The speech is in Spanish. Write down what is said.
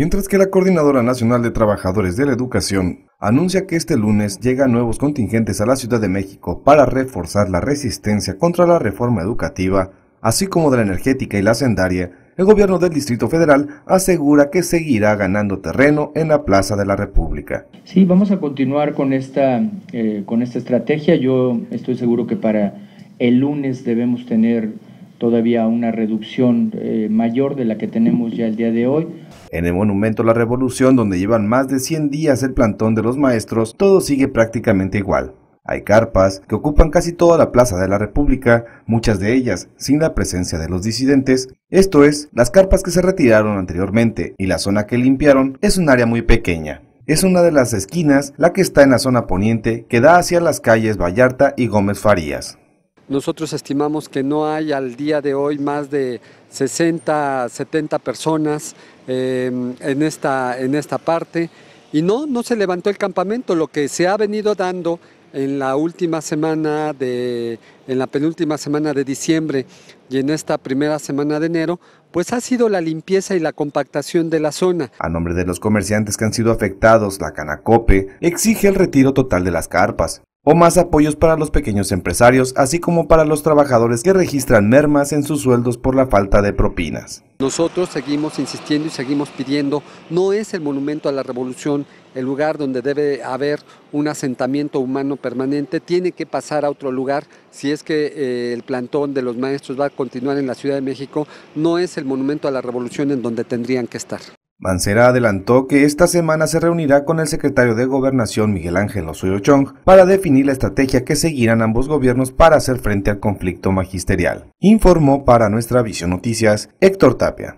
Mientras que la Coordinadora Nacional de Trabajadores de la Educación anuncia que este lunes llegan nuevos contingentes a la Ciudad de México para reforzar la resistencia contra la reforma educativa, así como de la energética y la sendaria, el gobierno del Distrito Federal asegura que seguirá ganando terreno en la Plaza de la República. Sí, vamos a continuar con esta, eh, con esta estrategia. Yo estoy seguro que para el lunes debemos tener todavía una reducción eh, mayor de la que tenemos ya el día de hoy en el Monumento a la Revolución, donde llevan más de 100 días el plantón de los maestros, todo sigue prácticamente igual. Hay carpas que ocupan casi toda la Plaza de la República, muchas de ellas sin la presencia de los disidentes, esto es, las carpas que se retiraron anteriormente y la zona que limpiaron es un área muy pequeña. Es una de las esquinas, la que está en la zona poniente, que da hacia las calles Vallarta y Gómez Farías. Nosotros estimamos que no hay al día de hoy más de 60, 70 personas em, en, esta, en esta parte. Y no, no se levantó el campamento. Lo que se ha venido dando en la última semana de, en la penúltima semana de diciembre y en esta primera semana de enero, pues ha sido la limpieza y la compactación de la zona. A nombre de los comerciantes que han sido afectados, la Canacope exige el retiro total de las carpas o más apoyos para los pequeños empresarios, así como para los trabajadores que registran mermas en sus sueldos por la falta de propinas. Nosotros seguimos insistiendo y seguimos pidiendo, no es el monumento a la revolución el lugar donde debe haber un asentamiento humano permanente, tiene que pasar a otro lugar si es que eh, el plantón de los maestros va a continuar en la Ciudad de México, no es el monumento a la revolución en donde tendrían que estar. Mancera adelantó que esta semana se reunirá con el secretario de Gobernación Miguel Ángel Suyo Chong para definir la estrategia que seguirán ambos gobiernos para hacer frente al conflicto magisterial. Informó para nuestra Visión Noticias Héctor Tapia.